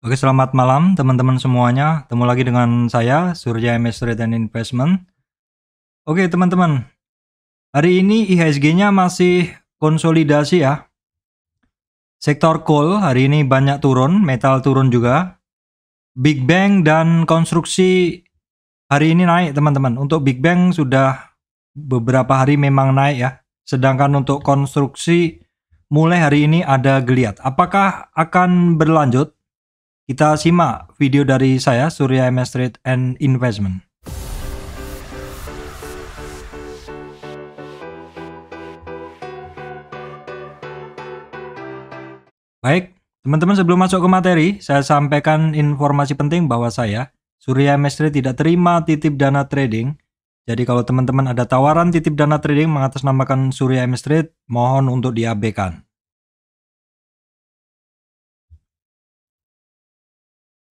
Oke, selamat malam teman-teman semuanya. temu lagi dengan saya, Surya MS Trade and Investment. Oke, teman-teman. Hari ini IHSG-nya masih konsolidasi ya. Sektor coal hari ini banyak turun, metal turun juga. Big Bang dan konstruksi hari ini naik, teman-teman. Untuk Big Bang sudah beberapa hari memang naik ya. Sedangkan untuk konstruksi mulai hari ini ada geliat. Apakah akan berlanjut? Kita simak video dari saya, Surya MS Trade and Investment. Baik, teman-teman sebelum masuk ke materi, saya sampaikan informasi penting bahwa saya, Surya Street tidak terima titip dana trading. Jadi kalau teman-teman ada tawaran titip dana trading mengatasnamakan Surya Street, mohon untuk diabaikan.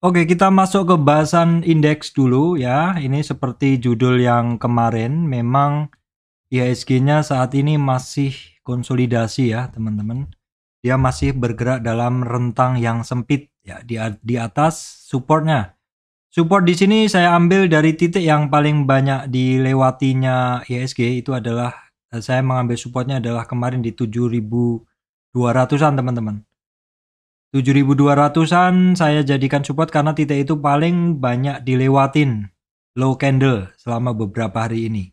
Oke, kita masuk ke bahasan indeks dulu ya. Ini seperti judul yang kemarin, memang IHSG-nya saat ini masih konsolidasi ya, teman-teman. Dia masih bergerak dalam rentang yang sempit ya, di, di atas supportnya. Support di sini saya ambil dari titik yang paling banyak dilewatinya IHSG itu adalah eh, saya mengambil supportnya adalah kemarin di 7200-an teman-teman. 7200-an saya jadikan support karena titik itu paling banyak dilewatin low candle selama beberapa hari ini.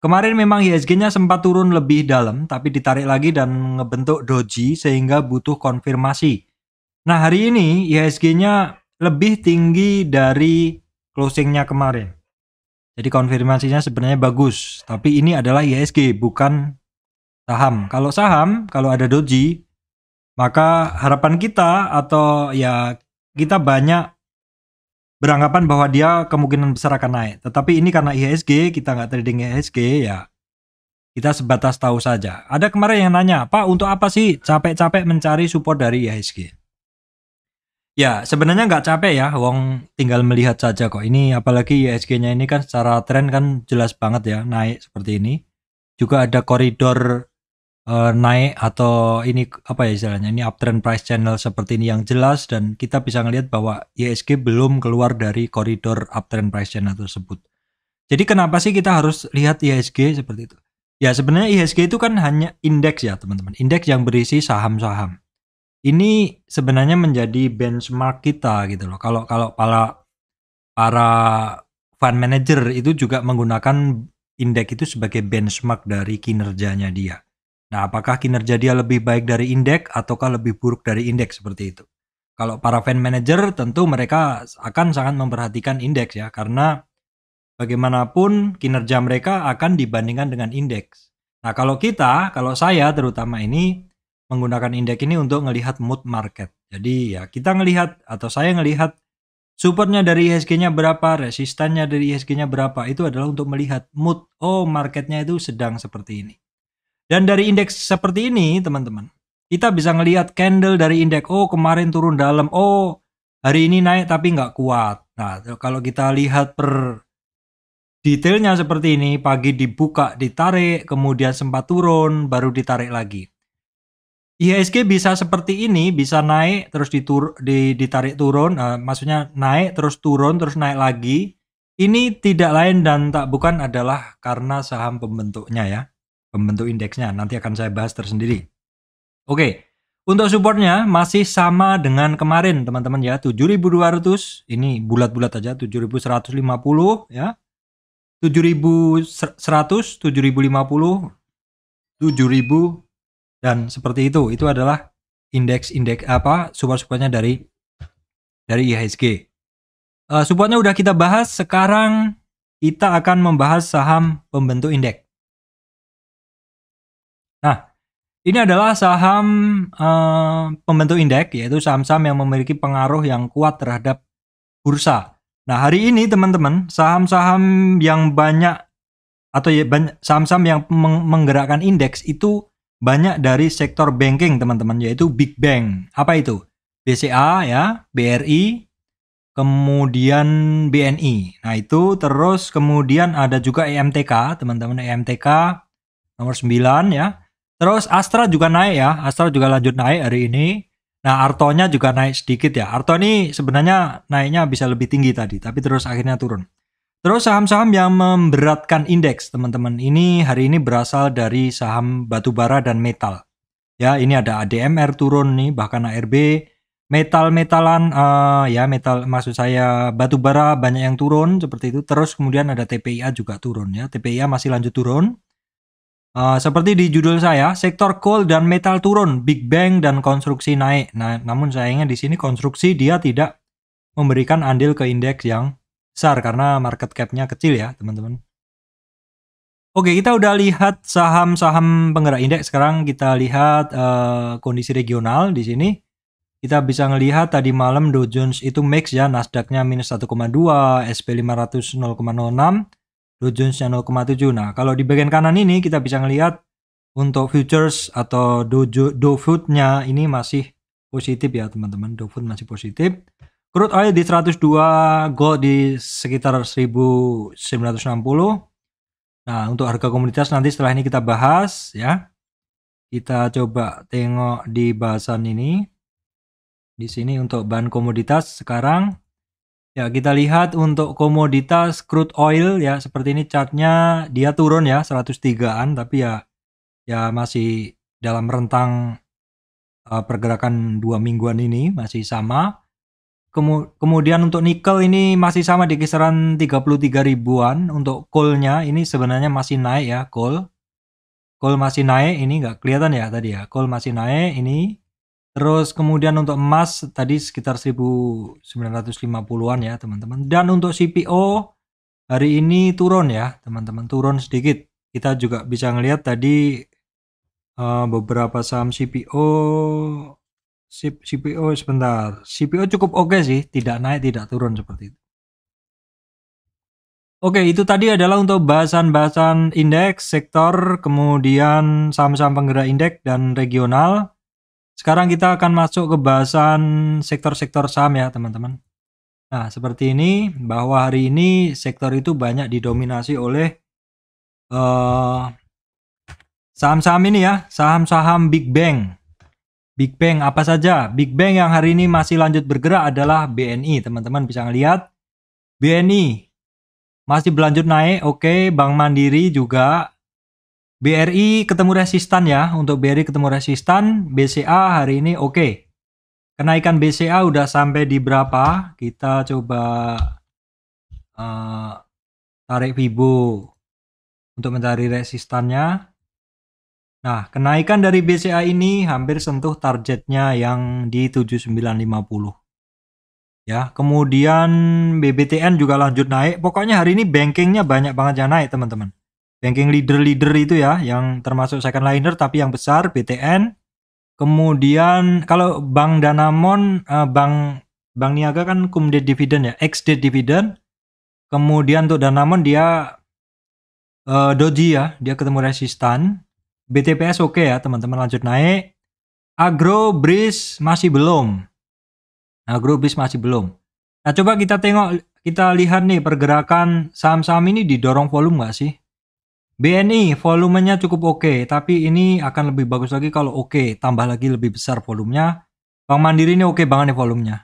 Kemarin memang ISG-nya sempat turun lebih dalam tapi ditarik lagi dan ngebentuk doji sehingga butuh konfirmasi. Nah, hari ini ISG-nya lebih tinggi dari closingnya kemarin. Jadi konfirmasinya sebenarnya bagus, tapi ini adalah ISG bukan saham. Kalau saham, kalau ada doji, maka harapan kita atau ya kita banyak beranggapan bahwa dia kemungkinan besar akan naik. Tetapi ini karena IHSG, kita nggak trading IHSG ya. Kita sebatas tahu saja. Ada kemarin yang nanya, Pak untuk apa sih capek-capek mencari support dari IHSG? Ya sebenarnya nggak capek ya, Wong tinggal melihat saja kok. Ini apalagi IHSG-nya ini kan secara tren kan jelas banget ya naik seperti ini. Juga ada koridor uh, naik atau ini apa ya istilahnya ini uptrend price channel seperti ini yang jelas dan kita bisa ngelihat bahwa ISG belum keluar dari koridor uptrend price channel tersebut. Jadi kenapa sih kita harus lihat ISG seperti itu? Ya sebenarnya ISG itu kan hanya indeks ya teman-teman, indeks yang berisi saham-saham. Ini sebenarnya menjadi benchmark kita gitu loh. Kalau kalau para para fund manager itu juga menggunakan indeks itu sebagai benchmark dari kinerjanya dia. Nah, apakah kinerja dia lebih baik dari indeks ataukah lebih buruk dari indeks seperti itu? Kalau para fan manager tentu mereka akan sangat memperhatikan indeks ya karena bagaimanapun kinerja mereka akan dibandingkan dengan indeks. Nah, kalau kita, kalau saya terutama ini menggunakan indeks ini untuk melihat mood market. Jadi ya kita melihat atau saya melihat supportnya dari IHSG-nya berapa, resistannya dari IHSG-nya berapa. Itu adalah untuk melihat mood oh marketnya itu sedang seperti ini. Dan dari indeks seperti ini, teman-teman, kita bisa ngelihat candle dari indeks, oh kemarin turun dalam, oh hari ini naik tapi nggak kuat. Nah, kalau kita lihat per detailnya seperti ini, pagi dibuka, ditarik, kemudian sempat turun, baru ditarik lagi. IHSG bisa seperti ini, bisa naik terus ditur, di, ditarik turun, uh, maksudnya naik terus turun terus naik lagi. Ini tidak lain dan tak bukan adalah karena saham pembentuknya ya pembentuk indeksnya. Nanti akan saya bahas tersendiri. Oke, untuk supportnya masih sama dengan kemarin teman-teman ya. 7200, ini bulat-bulat aja 7150 ya. 7100, 7050, 7000 dan seperti itu. Itu adalah indeks indeks apa support-supportnya dari dari IHSG. Uh, eh, supportnya udah kita bahas, sekarang kita akan membahas saham pembentuk indeks. Ini adalah saham uh, pembentuk indeks, yaitu saham-saham yang memiliki pengaruh yang kuat terhadap bursa. Nah, hari ini teman-teman, saham-saham yang banyak atau ya, saham-saham yang menggerakkan indeks itu banyak dari sektor banking, teman-teman, yaitu Big Bank. Apa itu? BCA ya, BRI, kemudian BNI. Nah, itu terus kemudian ada juga EMTK, teman-teman EMTK nomor 9 ya. Terus Astra juga naik ya, Astra juga lanjut naik hari ini. Nah, Artonya juga naik sedikit ya. Arto ini sebenarnya naiknya bisa lebih tinggi tadi, tapi terus akhirnya turun. Terus saham-saham yang memberatkan indeks, teman-teman. Ini hari ini berasal dari saham batubara dan metal. Ya, ini ada ADMR turun nih, bahkan ARB. Metal-metalan, uh, ya metal maksud saya batubara banyak yang turun seperti itu. Terus kemudian ada TPIA juga turun ya. TPIA masih lanjut turun. Uh, seperti di judul saya, sektor coal dan metal turun, Big Bang dan konstruksi naik. Nah, namun sayangnya di sini konstruksi dia tidak memberikan andil ke indeks yang besar karena market cap-nya kecil ya, teman-teman. Oke, kita udah lihat saham-saham penggerak indeks. Sekarang kita lihat uh, kondisi regional di sini. Kita bisa melihat tadi malam Dow Jones itu mix ya, Nasdaq-nya minus 1,2, SP 500 0,06, Dow Jones 0,7. Nah, kalau di bagian kanan ini kita bisa ngelihat untuk futures atau dojo nya ini masih positif ya teman-teman Do food masih positif crude oil di 102 gold di sekitar 1960 nah untuk harga komoditas nanti setelah ini kita bahas ya kita coba tengok di bahasan ini di sini untuk bahan komoditas sekarang Ya, kita lihat untuk komoditas crude oil ya seperti ini chartnya dia turun ya 103-an tapi ya ya masih dalam rentang uh, pergerakan dua mingguan ini masih sama. kemudian untuk nikel ini masih sama di kisaran 33 ribuan. Untuk coalnya ini sebenarnya masih naik ya coal. Coal masih naik ini nggak kelihatan ya tadi ya. Coal masih naik ini Terus kemudian untuk emas tadi sekitar 1950-an ya teman-teman. Dan untuk CPO hari ini turun ya teman-teman, turun sedikit. Kita juga bisa ngelihat tadi uh, beberapa saham CPO CPO sebentar. CPO cukup oke okay sih, tidak naik tidak turun seperti itu. Oke, itu tadi adalah untuk bahasan-bahasan indeks, sektor, kemudian saham-saham penggerak indeks dan regional. Sekarang kita akan masuk ke bahasan sektor-sektor saham ya teman-teman. Nah seperti ini bahwa hari ini sektor itu banyak didominasi oleh saham eh, saham-saham ini ya, saham-saham Big Bang. Big Bang apa saja? Big Bang yang hari ini masih lanjut bergerak adalah BNI teman-teman bisa ngelihat. BNI masih berlanjut naik, oke. Bank Mandiri juga BRI ketemu resistan ya. Untuk BRI ketemu resistan, BCA hari ini oke. Okay. Kenaikan BCA udah sampai di berapa? Kita coba uh, tarik fibo untuk mencari resistannya. Nah, kenaikan dari BCA ini hampir sentuh targetnya yang di 7950. Ya, kemudian BBTN juga lanjut naik. Pokoknya hari ini bankingnya banyak banget yang naik, teman-teman Banking leader-leader itu ya, yang termasuk second liner tapi yang besar, BTN. Kemudian kalau Bank Danamon, uh, eh, Bank Bank Niaga kan cum debt dividend ya, ex debt dividend. Kemudian untuk Danamon dia uh, doji ya, dia ketemu resistan. BTPS oke okay ya teman-teman lanjut naik. Agro Bris masih belum. Agro Bris masih belum. Nah coba kita tengok, kita lihat nih pergerakan saham-saham ini didorong volume gak sih? BNI volumenya cukup oke, okay, tapi ini akan lebih bagus lagi kalau oke, okay, tambah lagi lebih besar volumenya. Bank Mandiri ini oke okay banget nih volumenya.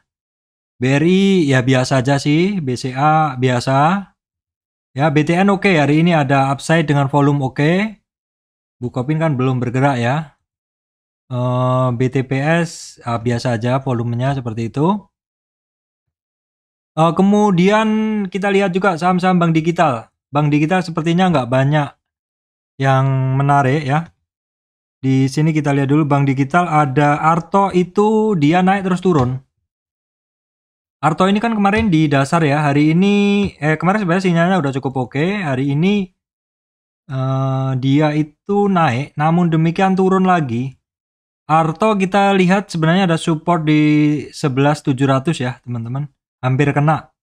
BRI ya biasa aja sih, BCA biasa. Ya BTN oke okay, hari ini ada upside dengan volume oke. Okay. Bukopin kan belum bergerak ya. Uh, eh, BTPS uh, ya, biasa aja volumenya seperti itu. Uh, kemudian kita lihat juga saham-saham bank digital. Bank digital sepertinya nggak banyak yang menarik ya. Di sini kita lihat dulu bank digital ada Arto itu dia naik terus turun. Arto ini kan kemarin di dasar ya. Hari ini eh kemarin sebenarnya sinyalnya udah cukup oke. Hari ini uh, dia itu naik namun demikian turun lagi. Arto kita lihat sebenarnya ada support di 11700 ya, teman-teman. Hampir kena.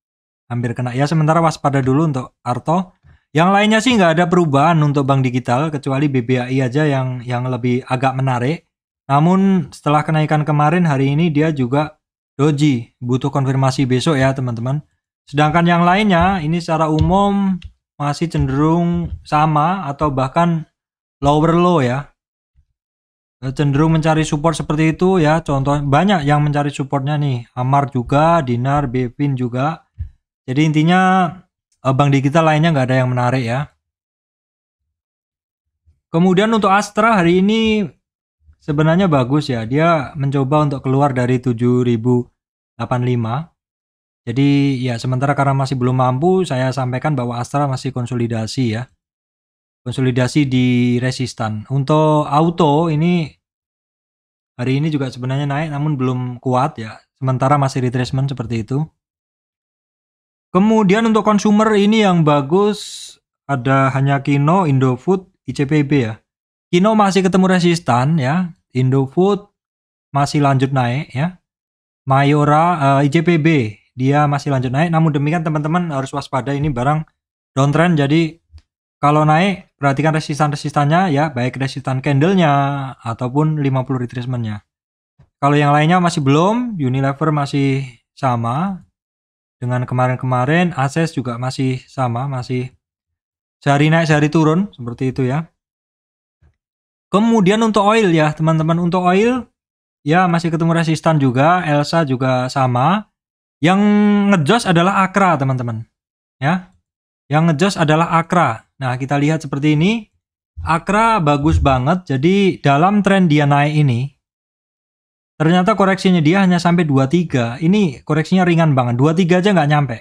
Hampir kena. Ya sementara waspada dulu untuk Arto. Yang lainnya sih nggak ada perubahan untuk bank digital kecuali BBAI aja yang yang lebih agak menarik. Namun setelah kenaikan kemarin hari ini dia juga doji butuh konfirmasi besok ya teman-teman. Sedangkan yang lainnya ini secara umum masih cenderung sama atau bahkan lower low ya. Eh, cenderung mencari support seperti itu ya. Contoh banyak yang mencari supportnya nih. Amar juga, Dinar, Bevin juga. Jadi intinya Eh, bank digital lainnya nggak ada yang menarik ya. Kemudian untuk Astra hari ini sebenarnya bagus ya. Dia mencoba untuk keluar dari 7085. Jadi ya sementara karena masih belum mampu, saya sampaikan bahwa Astra masih konsolidasi ya. Konsolidasi di resistan. Untuk auto ini hari ini juga sebenarnya naik namun belum kuat ya. Sementara masih retracement seperti itu. Kemudian untuk konsumer ini yang bagus ada hanya Kino, Indofood, ICPB ya. Kino masih ketemu resistan ya. Indofood masih lanjut naik ya. Mayora uh, eh, ICPB dia masih lanjut naik namun demikian teman-teman harus waspada ini barang downtrend jadi kalau naik perhatikan resistan-resistannya ya baik resistan candlenya ataupun 50 retracementnya. Kalau yang lainnya masih belum, Unilever masih sama, dengan kemarin-kemarin akses juga masih sama, masih sehari naik sehari turun seperti itu ya. Kemudian untuk oil ya, teman-teman untuk oil ya masih ketemu resistan juga, Elsa juga sama. Yang ngejos adalah Akra, teman-teman. Ya. Yang ngejos adalah Akra. Nah, kita lihat seperti ini. Akra bagus banget. Jadi dalam tren dia naik ini Ternyata koreksinya dia hanya sampai 23. Ini koreksinya ringan banget. 23 aja nggak nyampe.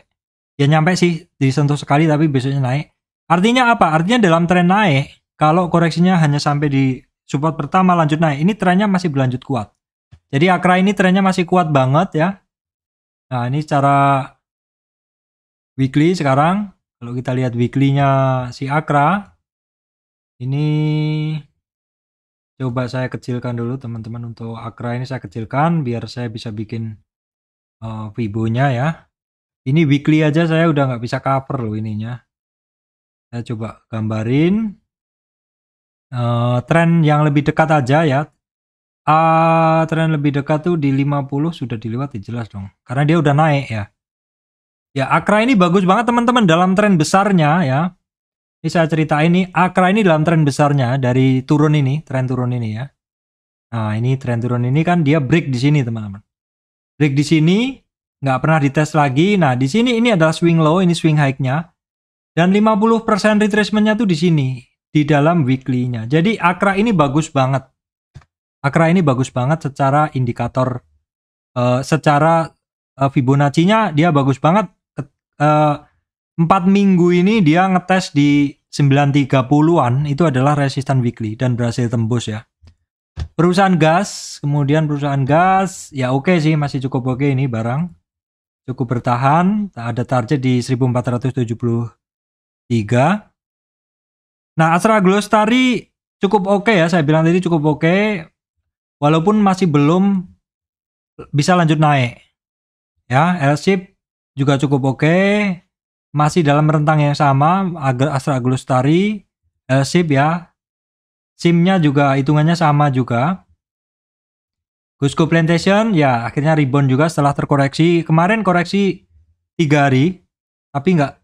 Ya nyampe sih, disentuh sekali tapi besoknya naik. Artinya apa? Artinya dalam tren naik, kalau koreksinya hanya sampai di support pertama lanjut naik. Ini trennya masih berlanjut kuat. Jadi Akra ini trennya masih kuat banget ya. Nah ini cara weekly sekarang. Kalau kita lihat weekly-nya si Akra. Ini coba saya kecilkan dulu teman-teman untuk akra ini saya kecilkan biar saya bisa bikin uh, eh, fibonya ya ini weekly aja saya udah nggak bisa cover loh ininya saya coba gambarin uh, tren yang lebih dekat aja ya uh, tren lebih dekat tuh di 50 sudah dilewati jelas dong karena dia udah naik ya ya akra ini bagus banget teman-teman dalam tren besarnya ya ini saya cerita ini Akra ini dalam tren besarnya dari turun ini, tren turun ini ya. Nah, ini tren turun ini kan dia break di sini, teman-teman. Break di sini, nggak pernah dites lagi. Nah, di sini ini adalah swing low, ini swing high-nya. Dan 50% retracement-nya tuh di sini, di dalam weekly-nya. Jadi Akra ini bagus banget. Akra ini bagus banget secara indikator uh, secara uh, Fibonacci-nya dia bagus banget uh, 4 minggu ini dia ngetes di 930-an itu adalah resistan weekly dan berhasil tembus ya. Perusahaan gas, kemudian perusahaan gas, ya oke okay sih masih cukup oke okay ini barang. Cukup bertahan, tak ada target di 1473. Nah, Astra Glostari cukup oke okay ya, saya bilang tadi cukup oke. Okay, walaupun masih belum bisa lanjut naik. Ya, Airship juga cukup oke. Okay masih dalam rentang yang sama Astra eh, SIP ya simnya juga hitungannya sama juga Cusco Plantation ya akhirnya rebound juga setelah terkoreksi kemarin koreksi 3 hari tapi enggak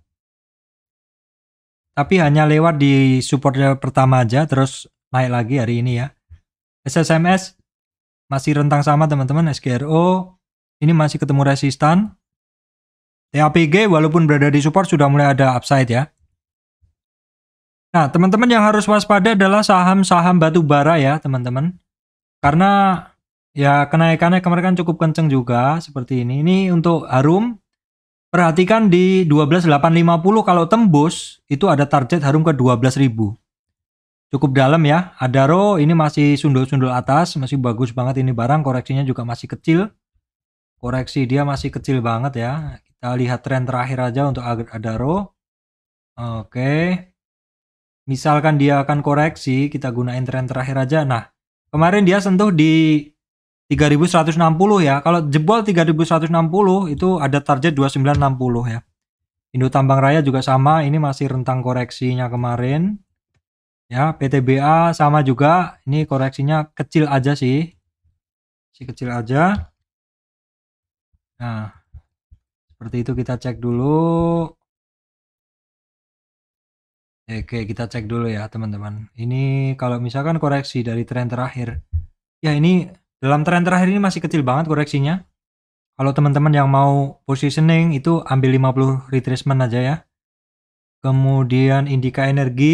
tapi hanya lewat di support pertama aja terus naik lagi hari ini ya SSMS masih rentang sama teman-teman SGRO ini masih ketemu resistan TAPG walaupun berada di support sudah mulai ada upside ya. Nah, teman-teman yang harus waspada adalah saham-saham batu bara ya, teman-teman. Karena ya kenaikannya kemarin kan cukup kenceng juga seperti ini. Ini untuk Harum perhatikan di 12850 kalau tembus itu ada target Harum ke 12.000. Cukup dalam ya. ada Adaro ini masih sundul-sundul atas, masih bagus banget ini barang, koreksinya juga masih kecil koreksi dia masih kecil banget ya kita lihat tren terakhir aja untuk Adaro. Oke. Misalkan dia akan koreksi, kita gunain tren terakhir aja. Nah, kemarin dia sentuh di 3160 ya. Kalau jebol 3160 itu ada target 2960 ya. Indo Tambang Raya juga sama, ini masih rentang koreksinya kemarin. Ya, PTBA sama juga, ini koreksinya kecil aja sih. Si kecil aja. Nah, seperti itu kita cek dulu oke kita cek dulu ya teman-teman ini kalau misalkan koreksi dari tren terakhir ya ini dalam tren terakhir ini masih kecil banget koreksinya kalau teman-teman yang mau positioning itu ambil 50 retracement aja ya kemudian indika energi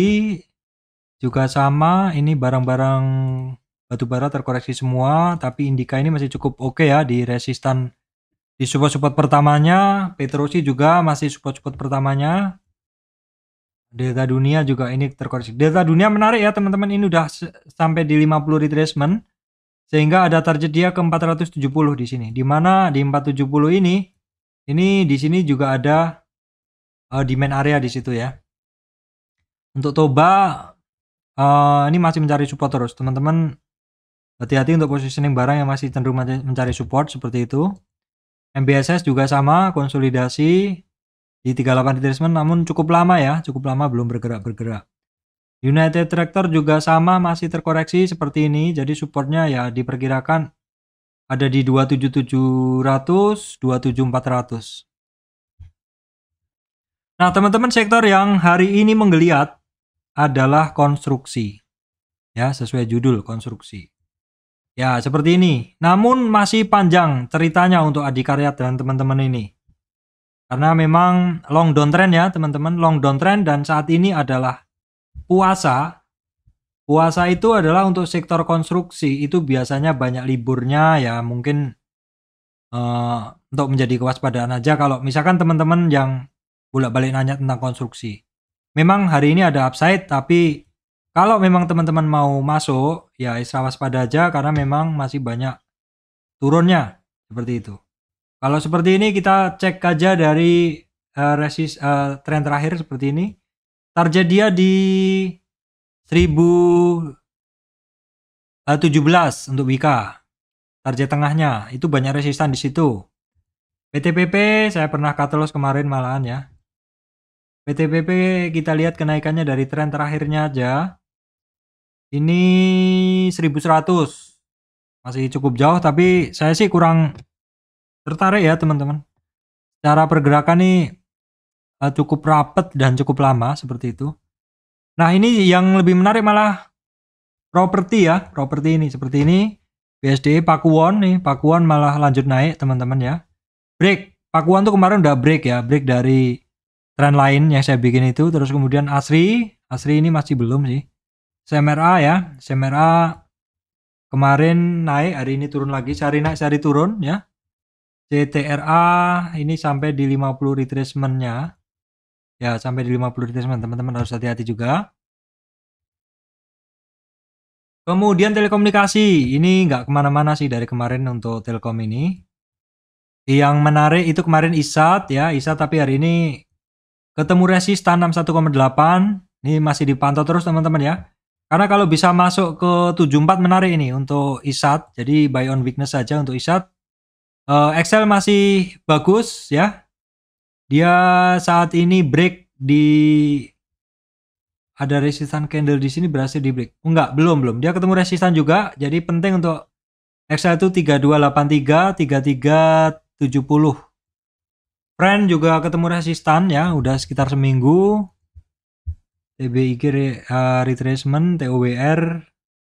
juga sama ini barang-barang batu bara terkoreksi semua tapi indika ini masih cukup oke okay ya di resistan di support-support pertamanya Petrosi juga masih support-support pertamanya Delta Dunia juga ini terkoreksi Delta Dunia menarik ya teman-teman ini udah sampai di 50 retracement sehingga ada target dia ke 470 di sini dimana di 470 ini ini di sini juga ada uh, demand area di situ ya untuk Toba uh, ini masih mencari support terus teman-teman hati-hati untuk positioning barang yang masih cenderung mencari support seperti itu MBSS juga sama konsolidasi di 38 retracement namun cukup lama ya, cukup lama belum bergerak-bergerak. United Tractor juga sama masih terkoreksi seperti ini, jadi supportnya ya diperkirakan ada di 27700, 27400. Nah, teman-teman sektor yang hari ini menggeliat adalah konstruksi. Ya, sesuai judul konstruksi. Ya, seperti ini. Namun masih panjang ceritanya untuk Adikarya dan teman-teman ini. Karena memang long downtrend ya, teman-teman. Long downtrend dan saat ini adalah puasa. Puasa itu adalah untuk sektor konstruksi. Itu biasanya banyak liburnya ya, mungkin uh, untuk menjadi kewaspadaan aja kalau misalkan teman-teman yang bolak-balik nanya tentang konstruksi. Memang hari ini ada upside, tapi kalau memang teman-teman mau masuk, ya waspada aja karena memang masih banyak turunnya seperti itu. Kalau seperti ini kita cek aja dari uh, eh, resist uh, eh, tren terakhir seperti ini. Target dia di 1017 eh, untuk Wika Target tengahnya itu banyak resistan di situ. PTPP saya pernah katalos kemarin malahan ya. PTPP kita lihat kenaikannya dari tren terakhirnya aja. Ini 1100. Masih cukup jauh tapi saya sih kurang tertarik ya teman-teman. Cara pergerakan nih eh, cukup rapet dan cukup lama seperti itu. Nah ini yang lebih menarik malah properti ya, properti ini seperti ini. BSD Pakuan nih, Pakuan malah lanjut naik teman-teman ya. Break, Pakuan tuh kemarin udah break ya, break dari tren lain yang saya bikin itu. Terus kemudian Asri, Asri ini masih belum sih CMRA ya, CMRA kemarin naik, hari ini turun lagi, sehari naik, sehari turun ya. CTRA ini sampai di 50 retracementnya. Ya, sampai di 50 retracement, teman-teman harus hati-hati juga. Kemudian telekomunikasi, ini nggak kemana-mana sih dari kemarin untuk Telkom ini. Yang menarik itu kemarin ISAT ya, ISAT tapi hari ini ketemu resistan 61,8. Ini masih dipantau terus teman-teman ya. Karena kalau bisa masuk ke 74 menarik ini untuk Isat. Jadi buy on weakness saja untuk Isat. Uh, Excel masih bagus ya. Dia saat ini break di ada resistan candle di sini berhasil di break. Enggak, belum belum. Dia ketemu resistan juga. Jadi penting untuk Excel itu 3283, 3370. Friend juga ketemu resistan ya, udah sekitar seminggu. TBIG re, uh, retracement, TOWR,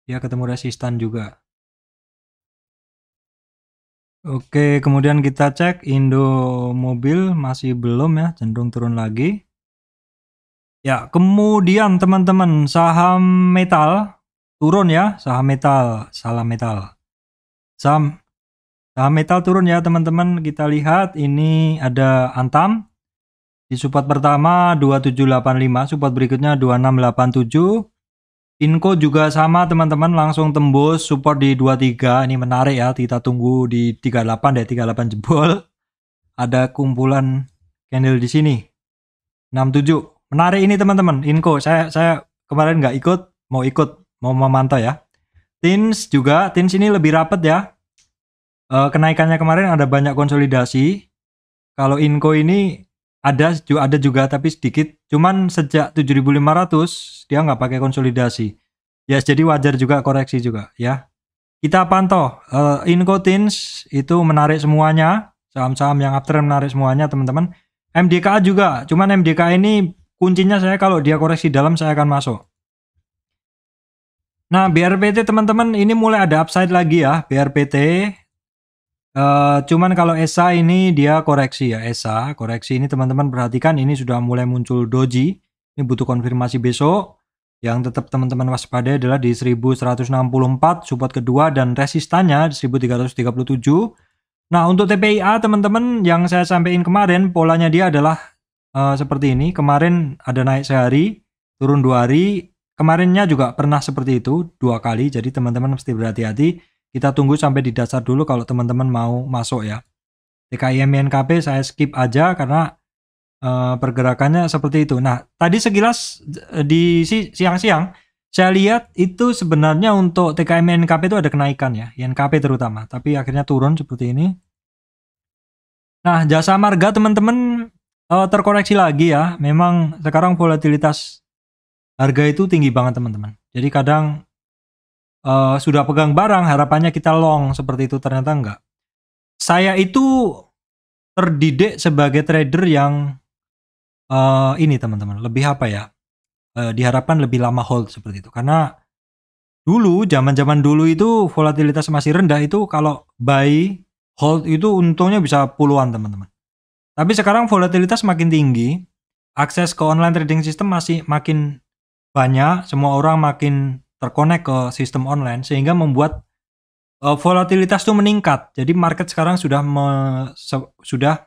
ya ketemu resistan juga. Oke, kemudian kita cek Indo mobil masih belum ya, cenderung turun lagi. Ya, kemudian teman-teman saham metal turun ya, saham metal, salam metal. Saham saham metal turun ya, teman-teman. Kita lihat ini ada Antam di support pertama 2785, support berikutnya 2687. Inko juga sama teman-teman langsung tembus support di 23. Ini menarik ya, kita tunggu di 38 deh, 38 jebol. Ada kumpulan candle di sini. 67. Menarik ini teman-teman, Inko Saya saya kemarin nggak ikut, mau ikut, mau memantau ya. Tins juga, Tins ini lebih rapet ya. E, kenaikannya kemarin ada banyak konsolidasi. Kalau Inko ini ada juga ada juga tapi sedikit cuman sejak 7500 dia nggak pakai konsolidasi ya jadi wajar juga koreksi juga ya kita pantau uh, eh, Incotins itu menarik semuanya saham-saham yang uptrend menarik semuanya teman-teman MDKA juga cuman MDKA ini kuncinya saya kalau dia koreksi dalam saya akan masuk nah BRPT teman-teman ini mulai ada upside lagi ya BRPT Uh, cuman kalau Esa ini dia koreksi ya Esa koreksi ini teman-teman perhatikan ini sudah mulai muncul doji ini butuh konfirmasi besok yang tetap teman-teman waspada adalah di 1164 support kedua dan resistannya di 1337 nah untuk TPIA teman-teman yang saya sampaikan kemarin polanya dia adalah uh, seperti ini kemarin ada naik sehari turun dua hari kemarinnya juga pernah seperti itu dua kali jadi teman-teman mesti berhati-hati kita tunggu sampai di dasar dulu kalau teman-teman mau masuk ya. TKIM NKP saya skip aja karena uh, pergerakannya seperti itu. Nah, tadi sekilas eh, di siang-siang saya lihat itu sebenarnya untuk TKM NKP itu ada kenaikan ya, INKP terutama, tapi akhirnya turun seperti ini. Nah, jasa marga teman-teman uh, terkoreksi lagi ya. Memang sekarang volatilitas harga itu tinggi banget teman-teman. Jadi kadang uh, sudah pegang barang harapannya kita long seperti itu ternyata enggak. Saya itu terdidik sebagai trader yang uh, ini teman-teman lebih apa ya? Uh, diharapkan lebih lama hold seperti itu karena dulu zaman-zaman dulu itu volatilitas masih rendah itu kalau buy hold itu untungnya bisa puluhan teman-teman. Tapi sekarang volatilitas makin tinggi, akses ke online trading system masih makin banyak, semua orang makin terkonek ke sistem online sehingga membuat uh, volatilitas itu meningkat. Jadi market sekarang sudah me, se, sudah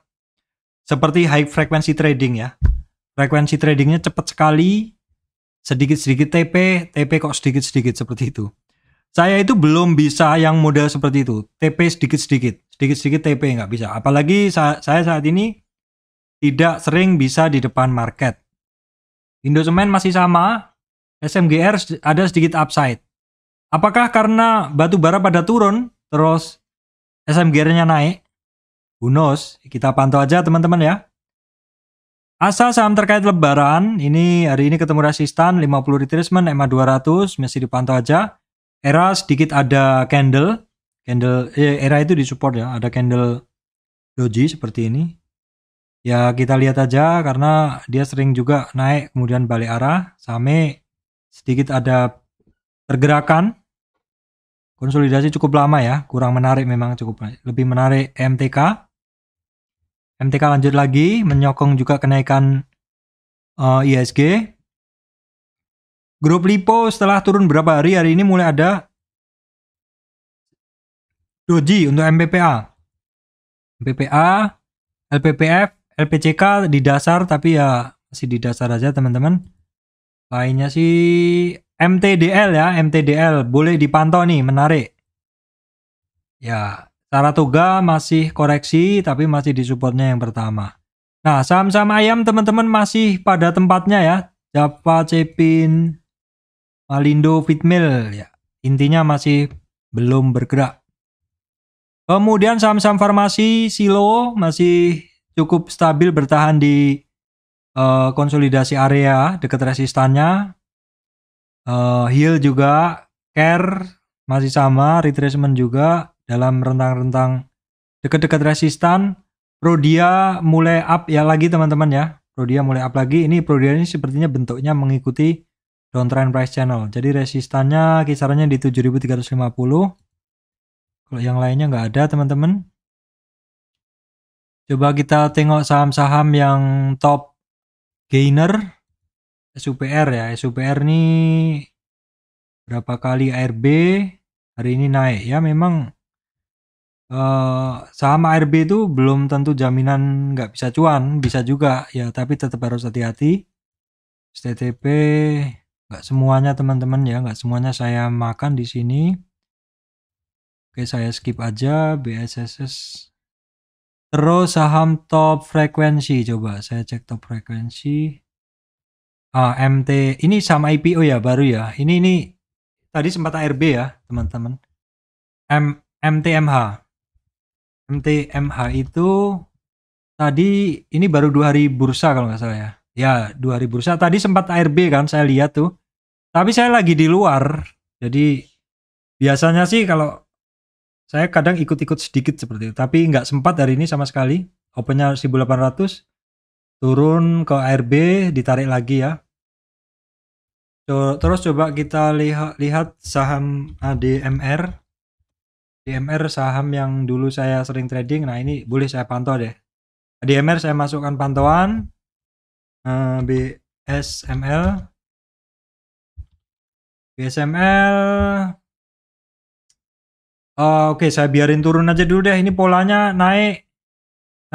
seperti high frequency trading ya. Frekuensi tradingnya cepat sekali, sedikit-sedikit TP, TP kok sedikit-sedikit seperti itu. Saya itu belum bisa yang model seperti itu, TP sedikit-sedikit, sedikit-sedikit TP nggak bisa. Apalagi saya, saat ini tidak sering bisa di depan market. Indosemen masih sama, SMGR ada sedikit upside. Apakah karena batu bara pada turun terus SMGR-nya naik? Who knows? Kita pantau aja teman-teman ya. Asal saham terkait lebaran, ini hari ini ketemu resistan 50 retracement ma 200 masih dipantau aja. Era sedikit ada candle, candle eh, era itu disupport ya, ada candle doji seperti ini. Ya kita lihat aja karena dia sering juga naik kemudian balik arah. Same sedikit ada pergerakan konsolidasi cukup lama ya kurang menarik memang cukup lebih menarik MTK MTK lanjut lagi menyokong juga kenaikan uh, eh, ISG grup Lipo setelah turun berapa hari hari ini mulai ada doji untuk MPPA MPPA LPPF LPCK di dasar tapi ya masih di dasar aja teman-teman Lainnya sih MTDL ya, MTDL boleh dipantau nih, menarik. Ya, Saratoga masih koreksi tapi masih di supportnya yang pertama. Nah, saham-saham ayam teman-teman masih pada tempatnya ya. Java Cepin, Malindo, Fitmil ya. Intinya masih belum bergerak. Kemudian saham-saham farmasi Silo masih cukup stabil bertahan di uh, konsolidasi area dekat resistannya uh, eh, heal juga care masih sama retracement juga dalam rentang-rentang dekat-dekat resistan Prodia mulai up ya lagi teman-teman ya Prodia mulai up lagi ini Prodia ini sepertinya bentuknya mengikuti downtrend price channel jadi resistannya kisarannya di 7350 kalau yang lainnya nggak ada teman-teman coba kita tengok saham-saham yang top gainer SUPR ya SUPR ini berapa kali ARB hari ini naik ya memang uh, saham ARB itu belum tentu jaminan nggak bisa cuan bisa juga ya tapi tetap harus hati-hati STTP nggak semuanya teman-teman ya nggak semuanya saya makan di sini oke saya skip aja BSSS Terus saham top frekuensi coba saya cek top frekuensi. Ah, MT ini sama IPO ya baru ya. Ini ini tadi sempat ARB ya teman-teman. M MTMH. MTMH itu tadi ini baru dua hari bursa kalau nggak salah ya. Ya dua hari bursa. Tadi sempat ARB kan saya lihat tuh. Tapi saya lagi di luar. Jadi biasanya sih kalau saya kadang ikut-ikut sedikit seperti itu, tapi nggak sempat hari ini sama sekali. Opennya 1800, turun ke ARB, ditarik lagi ya. Terus coba kita lihat, lihat saham ADMR. ADMR saham yang dulu saya sering trading, nah ini boleh saya pantau deh. ADMR saya masukkan pantauan, eh, BSML, BSML Uh, Oke, okay, saya biarin turun aja dulu deh. Ini polanya naik,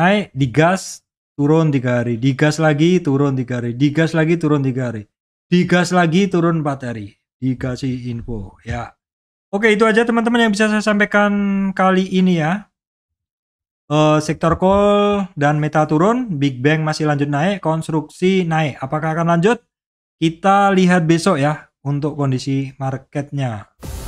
naik, digas, turun tiga hari, digas lagi, turun tiga hari, digas lagi, turun tiga hari, digas lagi, turun empat hari. Dikasih info ya. Oke, itu aja teman-teman yang bisa saya sampaikan kali ini ya. Uh, sektor call dan meta turun, Big Bang masih lanjut naik, konstruksi naik. Apakah akan lanjut? Kita lihat besok ya untuk kondisi marketnya.